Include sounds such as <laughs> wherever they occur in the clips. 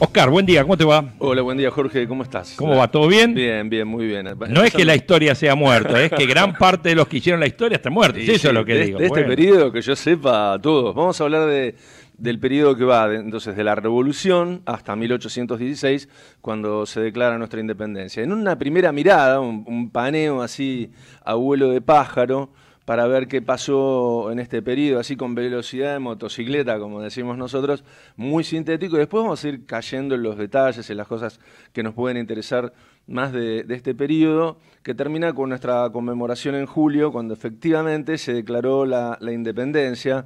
Oscar, buen día, ¿cómo te va? Hola, buen día Jorge, ¿cómo estás? ¿Cómo va? ¿Todo bien? Bien, bien, muy bien. No es que la historia sea muerta, es que gran <laughs> parte de los que hicieron la historia están muertos, eso es lo que digo. De este periodo, que yo sepa, todos. Vamos a hablar del periodo que va entonces de la Revolución hasta 1816, cuando se declara nuestra independencia. En una primera mirada, un, un paneo así, abuelo de pájaro, para ver qué pasó en este periodo, así con velocidad de motocicleta, como decimos nosotros, muy sintético. Y después vamos a ir cayendo en los detalles, en las cosas que nos pueden interesar más de, este periodo, que termina con nuestra conmemoración en julio, cuando efectivamente se declaró la, independencia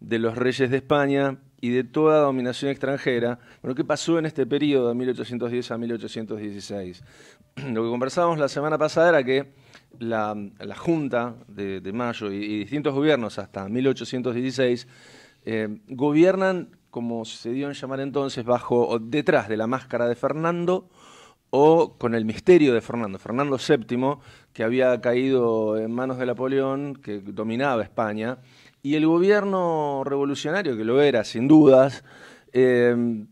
de los reyes de España y de toda dominación extranjera. Bueno, ¿qué pasó en este periodo de 1810 a 1816? <clears throat> Lo que conversábamos la semana pasada era que la, Junta de, Mayo y, distintos gobiernos hasta 1816 eh, gobiernan, como se dio en llamar entonces, bajo detrás de la máscara de Fernando o con el misterio de Fernando, Fernando VII, que había caído en manos de Napoleón, que dominaba España, y el gobierno revolucionario, que lo era sin dudas, eh,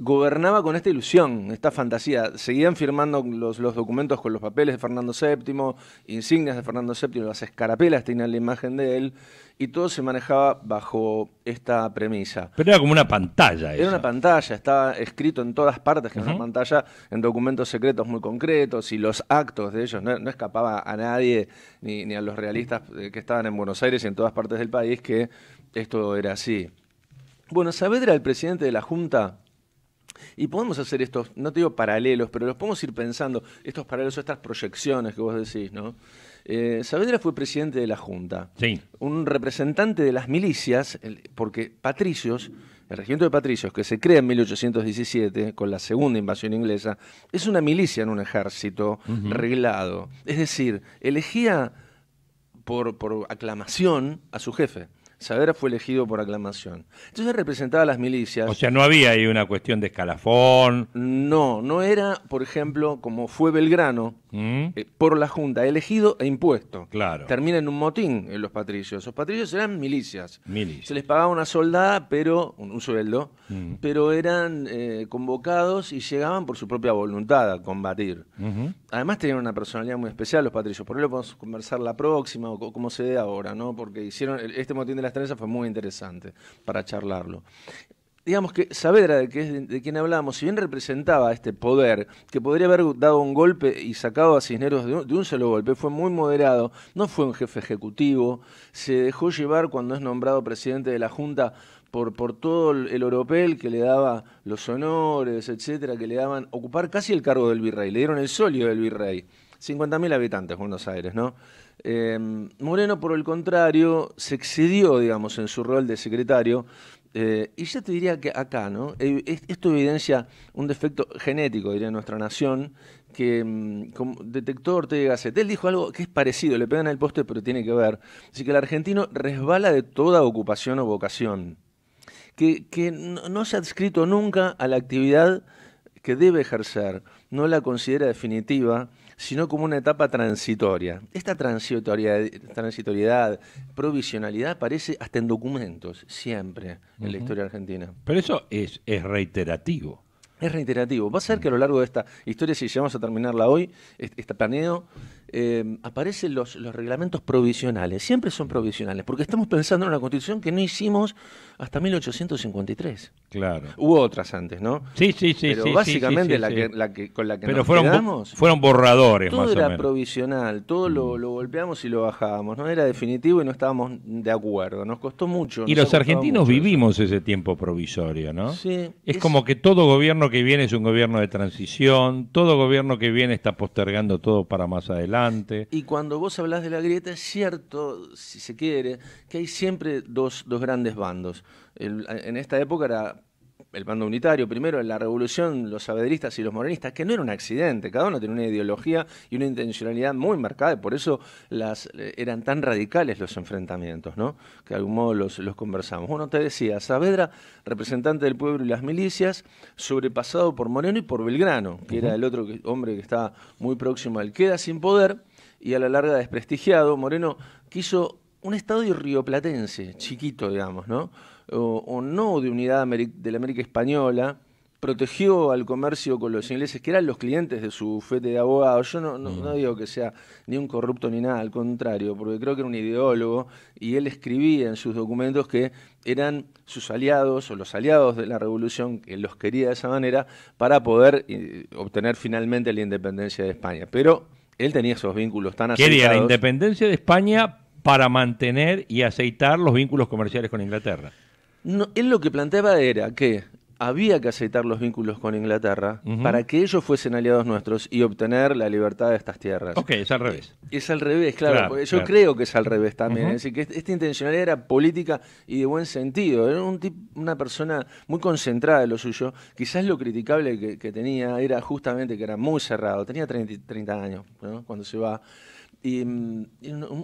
gobernaba con esta ilusión, esta fantasía. Seguían firmando los, documentos con los papeles de Fernando VII, insignias de Fernando VII, las escarapelas tenían la imagen de él, y todo se manejaba bajo esta premisa. Pero era como una pantalla. Era una pantalla, estaba escrito en todas partes que era una pantalla, en documentos secretos muy concretos, y los actos de ellos no, escapaba a nadie, ni, ni a los realistas eh, que estaban en Buenos Aires y en todas partes del país, que esto era así. Bueno, Saavedra, el presidente de la Junta, y podemos hacer estos, no te digo paralelos, pero los podemos ir pensando, estos paralelos, estas proyecciones que vos decís, ¿no? Eh, Saavedra fue presidente de la Junta. Sí. Un representante de las milicias, porque Patricios, el regimiento de Patricios, que se crea en 1817 con la segunda invasión inglesa, es una milicia en un ejército reglado. Es decir, elegía por, por aclamación a su jefe. Saavedra fue elegido por aclamación. Entonces representaba a las milicias. O sea, no había ahí una cuestión de escalafón. No, no era, por ejemplo, como fue Belgrano, Mm. Eh, por la Junta, elegido e impuesto. Claro. Termina en un motín en los patricios. Los patricios eran milicias. Se les pagaba una soldada, pero un, sueldo, mm. pero eran eh, convocados y llegaban por su propia voluntad a combatir. Además tenían una personalidad muy especial los patricios. Por lo podemos conversar la próxima o como se dé ahora, ¿no? Porque hicieron este motín de las trenzas fue muy interesante para charlarlo digamos que Saavedra, de, que quien hablábamos, si bien representaba este poder, que podría haber dado un golpe y sacado a Cisneros de un, solo golpe, fue muy moderado, no fue un jefe ejecutivo, se dejó llevar cuando es nombrado presidente de la Junta por, por todo el oropel que le daba los honores, etcétera, que le daban ocupar casi el cargo del virrey, le dieron el solio del virrey. 50.000 habitantes Buenos Aires, ¿no? Eh, Moreno, por el contrario, se excedió, digamos, en su rol de secretario, eh, y ya te diría que acá, ¿no? Eh, esto evidencia un defecto genético, diría nuestra nación, que mm, como detector Ortega Gasset. Él dijo algo que es parecido, le pegan el poste, pero tiene que ver. Así que el argentino resbala de toda ocupación o vocación, que, no se ha adscrito nunca a la actividad que debe ejercer, no la considera definitiva sino como una etapa transitoria. Esta transitoriedad, provisionalidad aparece hasta en documentos, siempre, en la historia argentina. Pero eso es, es reiterativo. Es reiterativo. Va a ser que a lo largo de esta historia, si llegamos a terminarla hoy, está planeado, Em, aparecen los, reglamentos provisionales. Siempre son provisionales, porque estamos pensando en una constitución que no hicimos hasta 1853. Claro. Hubo otras antes, ¿no? Sí, sí, sí. Pero básicamente la, que, con la que nos fueron, fueron borradores, todo más era provisional, todo mm. lo, golpeamos y lo bajábamos. No era definitivo y no estábamos de acuerdo. Nos costó mucho. Y los argentinos vivimos ese tiempo provisorio, ¿no? Sí. es como que todo gobierno que viene es un gobierno de transición, todo gobierno que viene está postergando todo para más adelante y cuando vos hablas de la grieta, es cierto, si se quiere, que hay siempre dos, grandes bandos. en esta época era el bando unitario, primero en la revolución, los sabedristas y los morenistas, que no era un accidente, cada uno tenía una ideología y una intencionalidad muy marcada, y por eso eh, eran tan radicales los enfrentamientos, ¿no? que de algún modo los, conversamos. Uno te decía, Saavedra, representante del pueblo y las milicias, sobrepasado por Moreno y por Belgrano, que era el otro hombre que está muy próximo al queda sin poder y a la larga desprestigiado. Moreno quiso un estado rioplatense, chiquito, digamos, ¿no? o, no de unidad de la América Española, protegió al comercio con los ingleses, que eran los clientes de su FETE de abogados. Yo no, mm. digo que sea ni un corrupto ni nada, al contrario, porque creo que era un ideólogo y él escribía en sus documentos que eran sus aliados o los aliados de la revolución, que los quería de esa manera, para poder eh, obtener finalmente la independencia de España. Pero él tenía esos vínculos tan aceitados. Quería la independencia de España para mantener y aceitar los vínculos comerciales con Inglaterra. No, él lo que planteaba era que había que aceitar los vínculos con Inglaterra para que ellos fuesen aliados nuestros y obtener la libertad de estas tierras. Ok, es al revés. Es al revés, claro. Porque yo creo que es al revés también. Es decir, que esta intencionalidad era política y de buen sentido. Era un una persona muy concentrada en lo suyo. Quizás lo criticable que, tenía era justamente que era muy cerrado. Tenía 30, 30 años cuando se va y, mm,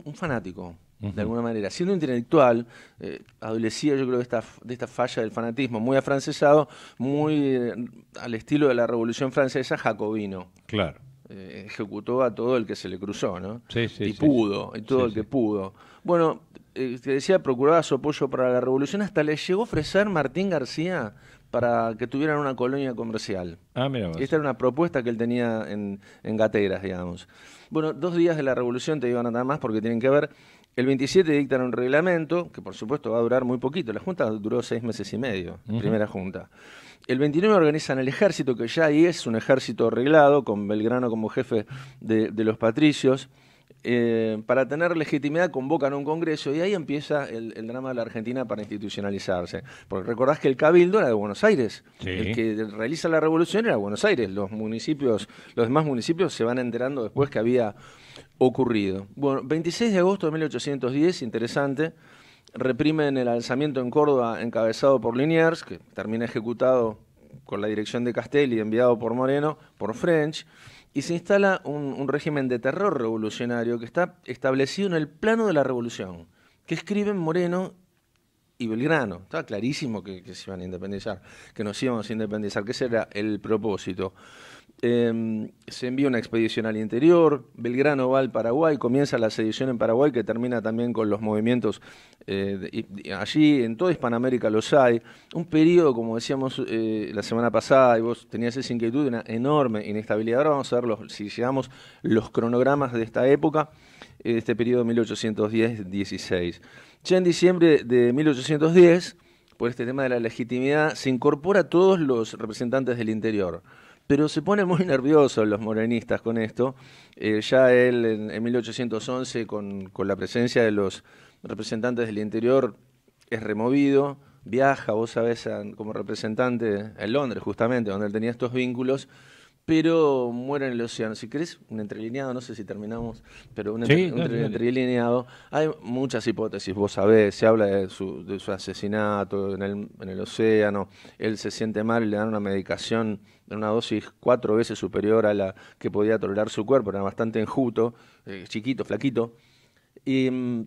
un, fanático, de alguna manera. Siendo intelectual, eh, adolecía yo creo de esta, de esta falla del fanatismo, muy afrancesado, muy eh, al estilo de la Revolución Francesa, jacobino. Claro. Eh, ejecutó a todo el que se le cruzó, ¿no? Sí, sí, y pudo, y todo el que pudo. Bueno, te decía, procuraba su apoyo para la revolución, hasta le llegó a ofrecer Martín García para que tuvieran una colonia comercial. Ah, mira Y Esta era una propuesta que él tenía en, Gateras, digamos. Bueno, dos días de la revolución, te a dar más porque tienen que ver. El 27 dictan un reglamento, que por supuesto va a durar muy poquito. La Junta duró seis meses y medio, primera Junta. El 29 organizan el ejército, que ya ahí es un ejército arreglado, con Belgrano como jefe de los patricios. Eh, para tener legitimidad convocan un congreso y ahí empieza el, drama de la Argentina para institucionalizarse. Porque recordás que el Cabildo era de Buenos Aires, el que realiza la revolución era Buenos Aires, los municipios, los demás municipios se van enterando después que había ocurrido. Bueno, 26 de agosto de 1810, interesante, reprimen el alzamiento en Córdoba encabezado por Liniers, que termina ejecutado con la dirección de Castelli, enviado por Moreno, por French y se instala un, régimen de terror revolucionario que está establecido en el plano de la revolución, que escriben Moreno y Belgrano. Estaba clarísimo que, que se iban a independizar, que nos íbamos a independizar, que ese era el propósito. Em, se envía una expedición al interior, Belgrano va al Paraguay, comienza la sedición en Paraguay que termina también con los movimientos eh, allí, en toda Hispanoamérica los hay, un periodo, como decíamos eh, la semana pasada, y vos tenías esa inquietud, una enorme inestabilidad, ahora vamos a ver los, si llegamos los cronogramas de esta época, eh, este periodo 1810-16. Ya en diciembre de 1810, por este tema de la legitimidad, se incorpora a todos los representantes del interior pero se ponen muy <laughs> nerviosos los morenistas con esto. Eh, ya él en, 1811, con, la presencia de los representantes del interior, es removido, viaja, vos sabés, como representante en Londres, justamente, donde él tenía estos vínculos, pero muere en el océano. Si querés un entrelineado, no sé si terminamos, pero un, entrelineado, hay muchas hipótesis, vos sabés, se habla de su, asesinato en el, océano, él se siente mal y le dan una medicación de una dosis cuatro veces superior a la que podía tolerar su cuerpo, era bastante enjuto, eh, chiquito, flaquito. Y mm,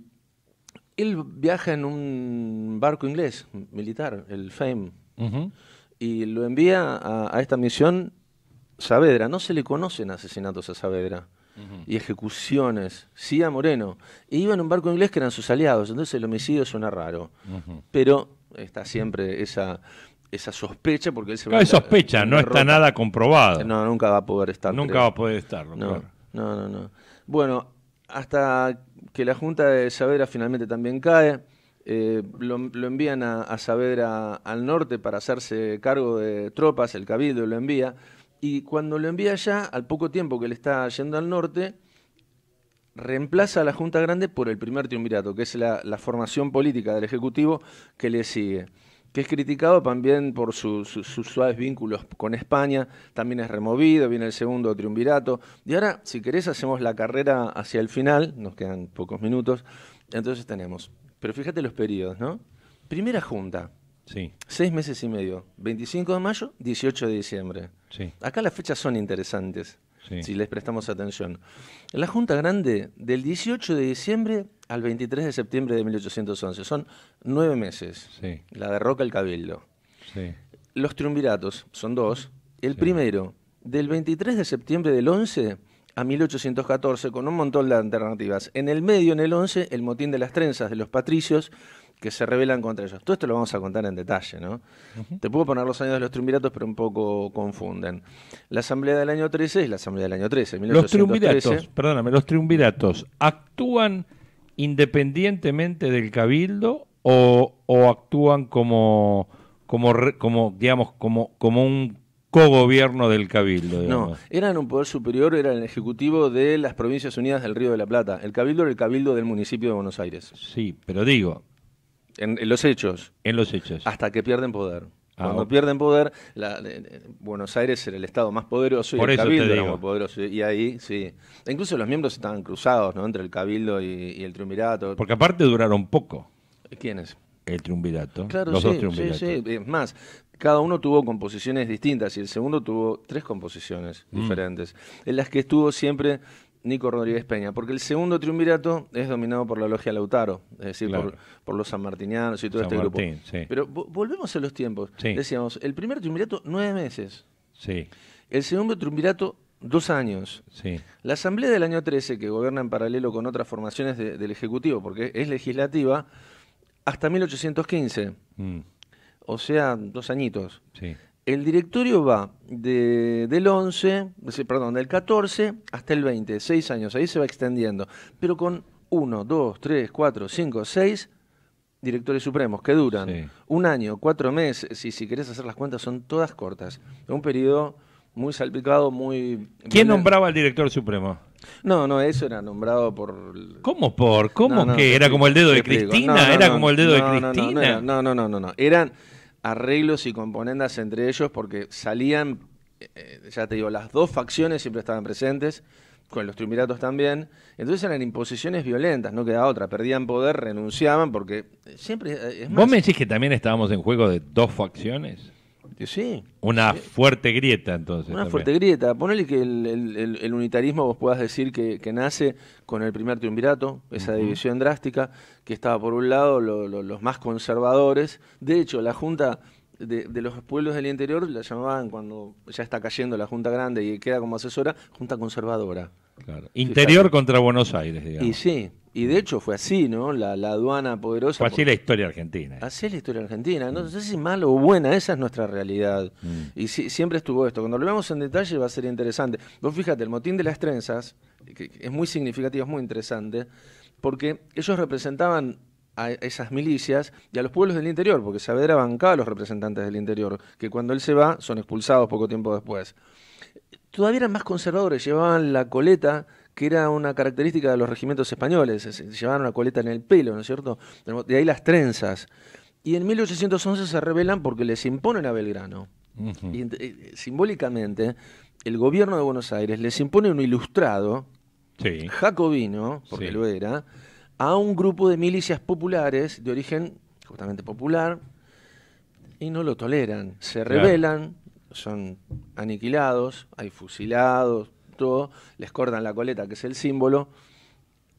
él viaja en un barco inglés, militar, el Fame. Y lo envía a esta misión Saavedra, no se le conocen asesinatos a Saavedra y ejecuciones, sí a Moreno. E iba en un barco inglés que eran sus aliados, entonces el homicidio suena raro. Pero está siempre esa, sospecha porque él se sospecha, no está nada comprobado. No, nunca va a poder estar. Nunca va a poder estar, No, no, no, Bueno, hasta que la Junta de Saavedra finalmente también cae. Eh, lo, envían a, a Saavedra al norte para hacerse cargo de tropas, el Cabildo lo envía y cuando lo envía ya al poco tiempo que le está yendo al norte, reemplaza a la Junta Grande por el primer triunvirato, que es la, formación política del Ejecutivo que le sigue que es criticado también por sus suaves vínculos con España, también es removido, viene el segundo triunvirato. Y ahora, si querés, hacemos la carrera hacia el final, nos quedan pocos minutos, entonces tenemos, pero fíjate los periodos, ¿no? Primera junta, sí. seis meses y medio, 25 de mayo, 18 de diciembre. Acá las fechas son interesantes, si les prestamos atención. La Junta Grande del 18 de diciembre al 23 de septiembre de 1811, son nueve meses. La La derroca el Cabildo. Los triunviratos son dos. El primero, del 23 de septiembre del 11 a 1814, con un montón de alternativas. En el medio, en el 11, el motín de las trenzas de los patricios que se rebelan contra ellos. Todo esto lo vamos a contar en detalle, ¿no? Te puedo poner los años de los triunviratos, pero un poco confunden. La asamblea del año 13 es la asamblea del año 13. 1813. Los triunviratos, perdóname, los triunviratos actúan independientemente del cabildo o, actúan como, como, como, digamos, como, como un cogobierno del Cabildo. No, eran un poder superior, era el ejecutivo de las Provincias Unidas del Río de la Plata. El Cabildo era el Cabildo del municipio de Buenos Aires. Sí, pero digo, en, los hechos. En los hechos. Hasta que pierden poder. Ah, Cuando pierden poder, eh, eh, Buenos Aires era el estado más poderoso y el cabildo era más poderoso. Y ahí, sí. incluso los miembros estaban cruzados, ¿no? Entre el cabildo y, el triunvirato. Porque aparte duraron poco. ¿Quiénes? El triunvirato. los dos triunviratos. Sí, sí. Es más, cada uno tuvo composiciones distintas y el segundo tuvo tres composiciones mm. diferentes, en las que estuvo siempre Nico Rodríguez Peña, porque el segundo triunvirato es dominado por la logia Lautaro, es decir, por, los los sanmartinianos y todo este grupo. Pero volvemos a los tiempos. Decíamos, el primer triunvirato, nueve meses. Sí. El segundo triunvirato, dos años. Sí. La asamblea del año 13, que gobierna en paralelo con otras formaciones del Ejecutivo, porque es legislativa, hasta 1815. Mm. O sea, dos añitos. Sí. El directorio va de, del 11, perdón, del 14 hasta el 20, 6 años, ahí se va extendiendo, pero con 1, 2, 3, 4, 5, 6 directores supremos que duran sí. un año, 4 meses, y si querés hacer las cuentas son todas cortas, un periodo muy salpicado, muy... ¿Quién nombraba al director supremo? No, no, eso era nombrado por... ¿Cómo por? ¿Cómo que? ¿Era como el dedo de Cristina? ¿Era como el dedo de Cristina? No, no, no, no, no, eran arreglos y componendas entre ellos porque salían, eh, ya te digo, las dos facciones siempre estaban presentes, con los triunviratos también, entonces eran imposiciones violentas, no quedaba otra, perdían poder, renunciaban porque siempre... Eh, es ¿Vos me decís que también estábamos en juego de dos facciones? Sí. Una fuerte grieta, entonces. Una fuerte grieta. Ponele que el, unitarismo vos puedas decir que, nace con el primer triunvirato, esa división drástica, que estaba por un lado los más conservadores. De hecho, la Junta de, los pueblos del interior la llamaban cuando ya está cayendo la Junta Grande y queda como asesora, Junta Conservadora. Interior contra Buenos Aires, digamos. Y sí. Y de hecho fue así, ¿no? La, aduana poderosa. Fue así la historia argentina. Así es la historia argentina. No, sé si malo o buena, esa es nuestra realidad. Mm. Y siempre estuvo esto. Cuando lo veamos en detalle va a ser interesante. Vos fíjate, el motín de las trenzas, que es muy significativo, es muy interesante, porque ellos representaban a esas milicias y a los pueblos del interior, porque se bancaba a los representantes del interior, que cuando él se va son expulsados poco tiempo después. Todavía eran más conservadores, llevaban la coleta que era una característica de los regimientos españoles, se llevaban una coleta en el pelo, ¿no es cierto? De ahí las trenzas. Y en 1811 se rebelan porque les imponen a Belgrano. Eh, simbólicamente, el gobierno de Buenos Aires les impone un ilustrado, jacobino, porque lo era, a un grupo de milicias populares de origen justamente popular y no lo toleran. Se rebelan, son aniquilados, hay fusilados, les cortan la coleta, que es el símbolo,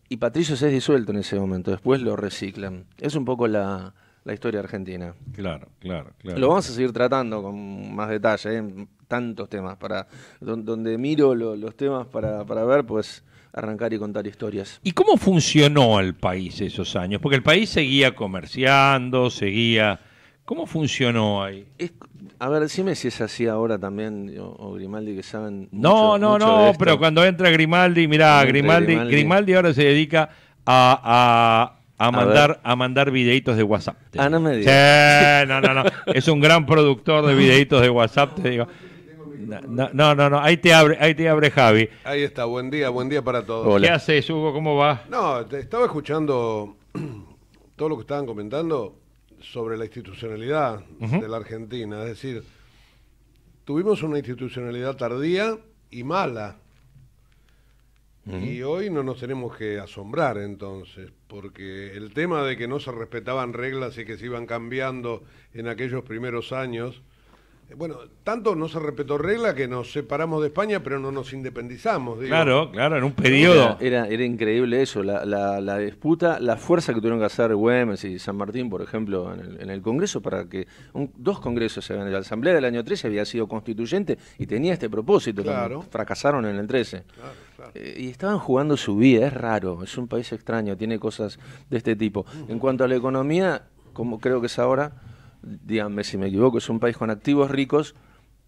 y Patricio se es disuelto en ese momento, después lo reciclan. Es un poco la, historia argentina. Claro, claro, claro. Lo vamos a seguir tratando con más detalle, en ¿eh? tantos temas, para donde miro los temas para, para ver, pues arrancar y contar historias. ¿Y cómo funcionó el país esos años? Porque el país seguía comerciando, seguía ¿Cómo funcionó ahí? a ver, decime si es así ahora también, o, Grimaldi, que saben. no, no, no, pero cuando entra Grimaldi, mirá, Grimaldi, Grimaldi, ahora se dedica a, mandar, a, mandar videitos de WhatsApp. Ah, no me digas. no, no, no. es un gran productor de videitos de WhatsApp, te digo. No, no, no, ahí te abre, ahí te abre Javi. Ahí está, buen día, buen día para todos. ¿Qué haces, Hugo? ¿Cómo va? No, te estaba escuchando <clears throat> todo lo que estaban comentando sobre la institucionalidad de la Argentina. Es decir, tuvimos una institucionalidad tardía y mala. Y hoy no nos tenemos que asombrar entonces, porque el tema de que no se respetaban reglas y que se iban cambiando en aquellos primeros años, bueno, tanto no se respetó regla que nos separamos de España, pero no nos independizamos. Claro, claro, en un periodo. Era, era, increíble eso, la, disputa, la fuerza que tuvieron que hacer Güemes y San Martín, por ejemplo, en el, Congreso, para que dos congresos, se en la Asamblea del año 13 había sido constituyente y tenía este propósito. Claro. Fracasaron en el 13. Eh, y estaban jugando su vida, es raro, es un país extraño, tiene cosas de este tipo. En cuanto a la economía, como creo que es ahora díganme si me equivoco, es un país con activos ricos,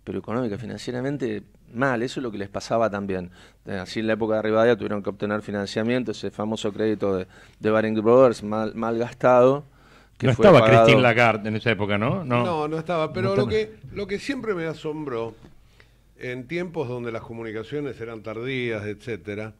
pero económica, financieramente mal, eso es lo que les pasaba también. Eh, así en la época de Rivadavia tuvieron que obtener financiamiento, ese famoso crédito de, Baring Brothers mal, gastado. no estaba Christine Lagarde en esa época, ¿no? No, no, estaba, pero lo, que, lo que siempre me asombró, en tiempos donde las comunicaciones eran tardías, etcétera,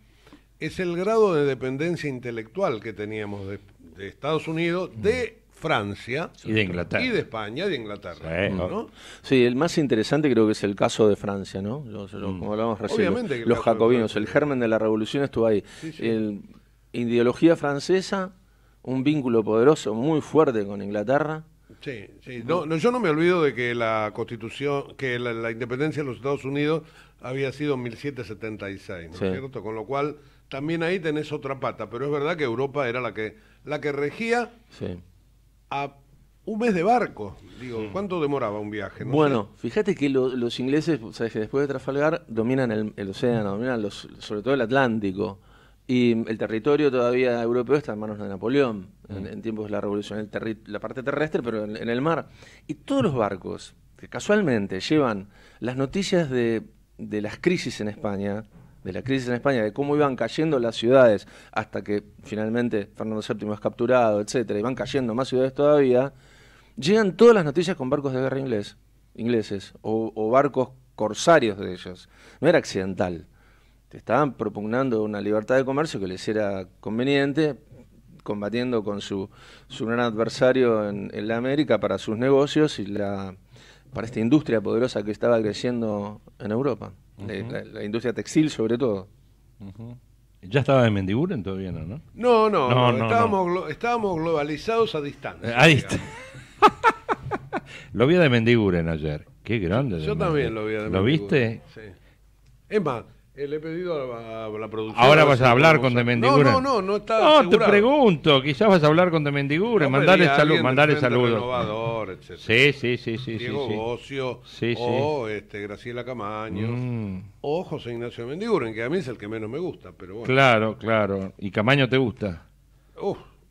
es el grado de dependencia intelectual que teníamos de, de Estados Unidos, de Francia y de Inglaterra. Y de España, de Inglaterra. Sí, el más interesante creo que es el caso de Francia, ¿no? Mm. Como hablamos recién, los, jacobinos, el germen de la revolución estuvo ahí. ideología francesa, un vínculo poderoso, muy fuerte con Inglaterra. Sí, sí. yo no me olvido de que la constitución, que la, independencia de los Estados Unidos había sido en 1776, ¿no es cierto? Con lo cual, también ahí tenés otra pata, pero es verdad que Europa era la que, la que regía. Sí a un mes de barco. Digo, ¿cuánto demoraba un viaje? bueno, fíjate que los ingleses, sabes después de Trafalgar dominan el, océano, dominan los, sobre todo el Atlántico. Y el territorio todavía europeo está en manos de Napoleón, en, mm. tiempos de la Revolución, el la parte terrestre, pero en, el mar. Y todos los barcos que casualmente llevan las noticias de, de las crisis en España, de la crisis en España, de cómo iban cayendo las ciudades hasta que finalmente Fernando VII es capturado, etcétera, y van cayendo más ciudades todavía, llegan todas las noticias con barcos de guerra inglés, ingleses o, barcos corsarios de ellos. No era accidental. Te estaban propugnando una libertad de comercio que les era conveniente, combatiendo con su, gran adversario en, en la América para sus negocios y la, para esta industria poderosa que estaba creciendo en Europa la, industria textil sobre todo. ¿Ya estaba de Mendiguren todavía no, no? No, no, estábamos, globalizados a distancia. Eh, <laughs> lo vi de Mendiguren ayer. Qué grande. Yo también lo vi de ¿Lo viste? Sí. Es más, eh, le he pedido a la, producción. Ahora vas a hablar con No, no, no, no está. No, te pregunto, quizás vas a hablar con De mandarle, saludos mandarle Sí, sí, sí, sí. Diego sí, o este, Graciela Camaño, mm. o José Ignacio Mendiguren, que a mí es el que menos me gusta, pero bueno. Claro, claro. ¿Y Camaño te gusta?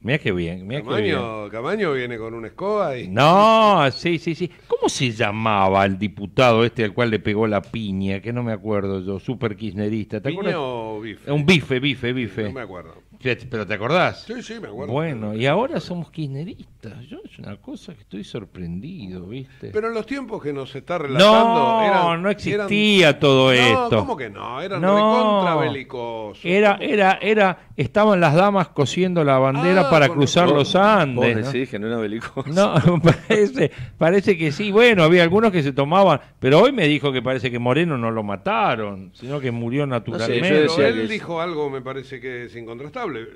Mira qué bien, mira bien. Camaño viene con una escoba y... No, sí, sí, sí. ¿Cómo se llamaba el diputado este al cual le pegó la piña? Que no me acuerdo yo, super kirchnerista. ¿Te ¿Piña bife? Un bife, bife, bife. No me acuerdo. ¿Pero te acordás? Sí, sí, me acuerdo. Bueno, y ahora somos kirchneristas. Yo una cosa que estoy sorprendido, ¿viste? Pero en los tiempos que nos está relatando. No, no existía todo todo no, esto. ¿Cómo que no? Eran no, Era, era, era, estaban las damas cosiendo la bandera ah, para cruzar los Andes. ¿no? no era belicoso. No, <laughs> parece, que sí. Bueno, había algunos que se tomaban, pero hoy me dijo que parece que Moreno no lo mataron, sino que murió naturalmente. pero él dijo algo, me parece que es incontrastable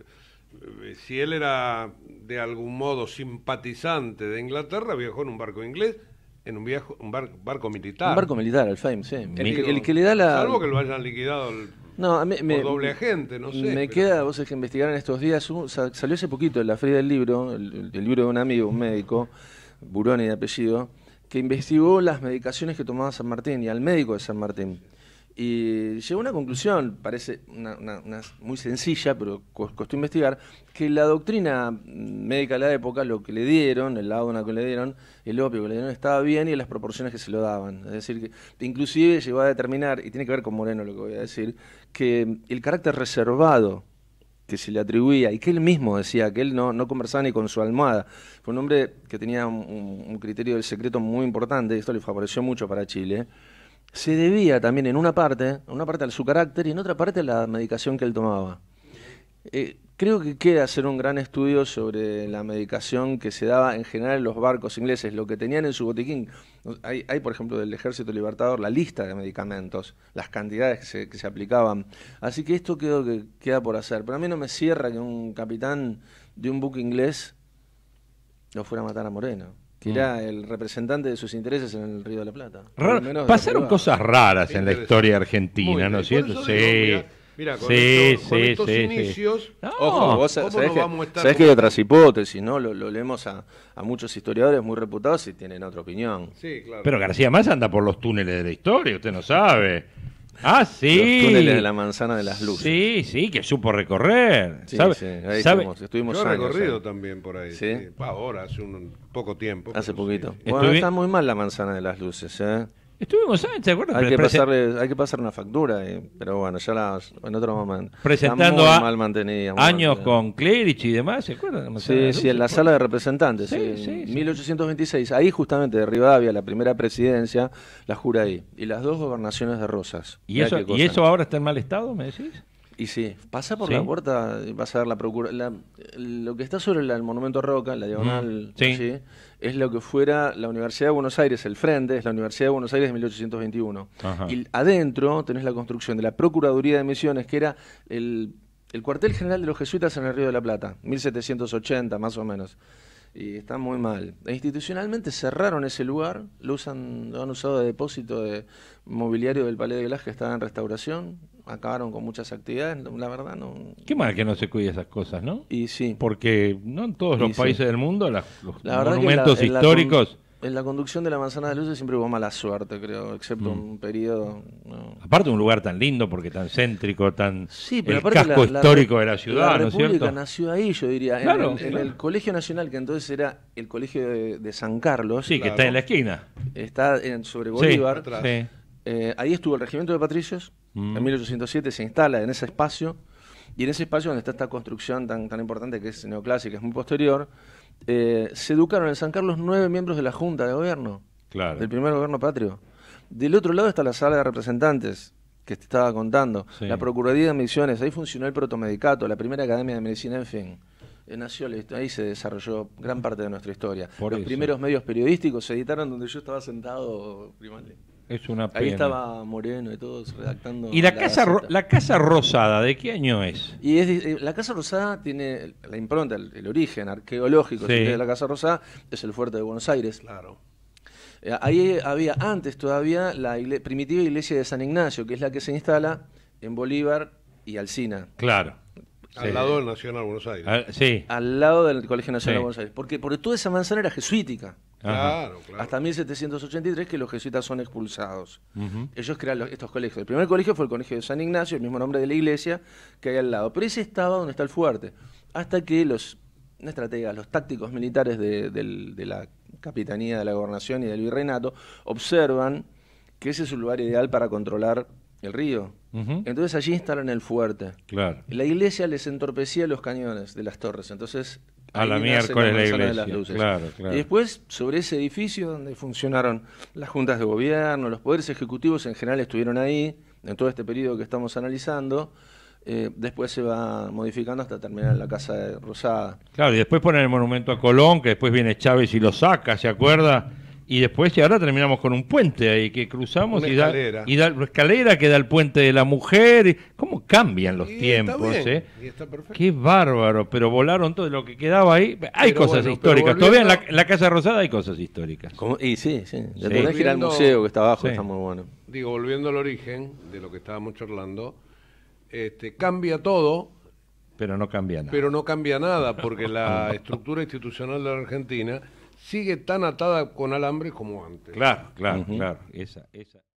si él era de algún modo simpatizante de Inglaterra, viajó en un barco inglés, en un, viaje un barco militar. Un barco militar, el Fame, sí. El, que le da la... Salvo que lo hayan liquidado el, me, doble agente, no sé. Me queda, vos es que investigar en estos días, salió hace poquito en la feria del libro, el, libro de un amigo, un médico, Buroni de apellido, que investigó las medicaciones que tomaba San Martín y al médico de San Martín y llegó a una conclusión, parece una, muy sencilla, pero costó investigar, que la doctrina médica de la época, lo que le dieron, el lado que le dieron, el opio que le dieron estaba bien y las proporciones que se lo daban. Es decir, que inclusive llegó a determinar, y tiene que ver con Moreno lo que voy a decir, que el carácter reservado que se le atribuía y que él mismo decía que él no, no conversaba ni con su almohada. Fue un hombre que tenía un, criterio del secreto muy importante, y esto le favoreció mucho para Chile se debía también en una parte, en una parte a su carácter y en otra parte a la medicación que él tomaba. Eh, creo que queda hacer un gran estudio sobre la medicación que se daba en general en los barcos ingleses, lo que tenían en su botiquín. Hay, por ejemplo, del Ejército Libertador la lista de medicamentos, las cantidades que se, aplicaban. Así que esto que queda por hacer. Pero a mí no me cierra que un capitán de un buque inglés no fuera a matar a Moreno que mm. el representante de sus intereses en el Río de la Plata. pasaron cosas raras en la historia argentina, ¿no es cierto? Sí. con, sí, sí, estos inicios, ojo, vos sabés, que, hay otras hipótesis, ¿no? Lo, leemos a, muchos historiadores muy reputados y tienen otra opinión. Sí, claro. Pero García Más anda por los túneles de la historia, usted no sabe. Ah, sí. Los túneles de la manzana de las luces. Sí, sí, que supo recorrer. Sí, ahí Estuvimos, años Yo recorrido también por ahí. ¿Sí? Eh, ahora, hace un poco tiempo. Hace poquito. Bueno, está muy mal la manzana de las luces, ¿eh? Estuvimos, ¿te acuerdas? Hay que, pasarle, hay que pasar una factura, eh, pero bueno, ya la, en otro momento. Presentando a, mal mantenida, años con Clerich y demás, ¿se acuerdan? Sí, sí, en la sala de representantes. Sí, 1826, ahí justamente de Rivadavia, la primera presidencia, la jura ahí. Y las dos gobernaciones de Rosas. ¿Y, eso, ¿y eso ahora está en mal estado, me decís? Y sí, pasa por la puerta, y vas a ver la procura. lo que está sobre el Monumento Roca, la diagonal, es lo que fuera la Universidad de Buenos Aires, el frente, es la Universidad de Buenos Aires de 1821. Y adentro tenés la construcción de la Procuraduría de Misiones, que era el, cuartel general de los jesuitas en el Río de la Plata, 1780 más o menos y está muy mal. E institucionalmente cerraron ese lugar, lo, usan, han usado de depósito de mobiliario del Palais de Glass que estaba en restauración, acabaron con muchas actividades, la verdad Qué mal que no se cuide esas cosas, ¿no? Y sí. Porque no en todos los países del mundo los momentos monumentos históricos... en la conducción de la Manzana de Luces siempre hubo mala suerte, creo, excepto mm. un periodo... Aparte un lugar tan lindo, porque tan céntrico, tan... Sí, pero el casco histórico de la ciudad, la ¿no nació ahí, yo diría. en, el Colegio Nacional, que entonces era el Colegio de, San Carlos. Sí, que está en la esquina. Está sobre Bolívar. Eh, ahí estuvo el Regimiento de Patricios, Mm. En 1807 se instala en ese espacio, y en ese espacio donde está esta construcción tan, tan importante que es neoclásica, es muy posterior, eh, se educaron en San Carlos nueve miembros de la Junta de Gobierno, del primer gobierno patrio. Del otro lado está la sala de representantes, que te estaba contando, la Procuraduría de Misiones, ahí funcionó el protomedicato, la primera academia de medicina, en fin. Eh, nació, ahí se desarrolló gran parte de nuestra historia. Los primeros medios periodísticos se editaron donde yo estaba sentado, primario. Ahí estaba Moreno y todos redactando. ¿Y la, casa, la casa rosada de qué año es? Y es, eh, la casa rosada tiene la impronta, el, origen arqueológico de la casa rosada es el fuerte de Buenos Aires. Claro. Eh, ahí había antes todavía la primitiva iglesia de San Ignacio, que es la que se instala en Bolívar y Alcina. Claro. Al lado del Nacional Buenos Aires. Al, sí. Al lado del Colegio Nacional de Buenos Aires. Porque, porque toda esa manzana era jesuítica. Hasta 1783 que los jesuitas son expulsados. Ellos crean estos colegios. El primer colegio fue el Colegio de San Ignacio, el mismo nombre de la iglesia que hay al lado. Pero ese estaba donde está el fuerte. Hasta que los estrategas, los tácticos militares de, la capitanía, de la gobernación y del virreinato observan que ese es un lugar ideal para controlar el río. Entonces allí instalan el fuerte. La iglesia les entorpecía los cañones de las torres. Entonces a la miércoles la, iglesia. Y después, sobre ese edificio donde funcionaron las juntas de gobierno, los poderes ejecutivos en general estuvieron ahí, en todo este periodo que estamos analizando. Eh, después se va modificando hasta terminar la Casa de Rosada. Claro, y después ponen el monumento a Colón, que después viene Chávez y lo saca, ¿se acuerda? Y después, y ahora terminamos con un puente ahí que cruzamos y, da, y da la escalera que da el puente de la mujer. ¿Cómo cambian los tiempos? eh? Qué bárbaro, pero volaron todo lo que quedaba ahí. Hay cosas históricas. Todavía en la, Casa Rosada hay cosas históricas. Y sí, sí. de sí. ir al museo que está abajo, está muy bueno. Digo, volviendo al origen de lo que estábamos charlando, este, cambia todo. Pero no cambia nada. Pero no cambia nada, porque la <laughs> estructura institucional de la Argentina sigue tan atada con alambre como antes. Claro, claro, claro. Esa, esa.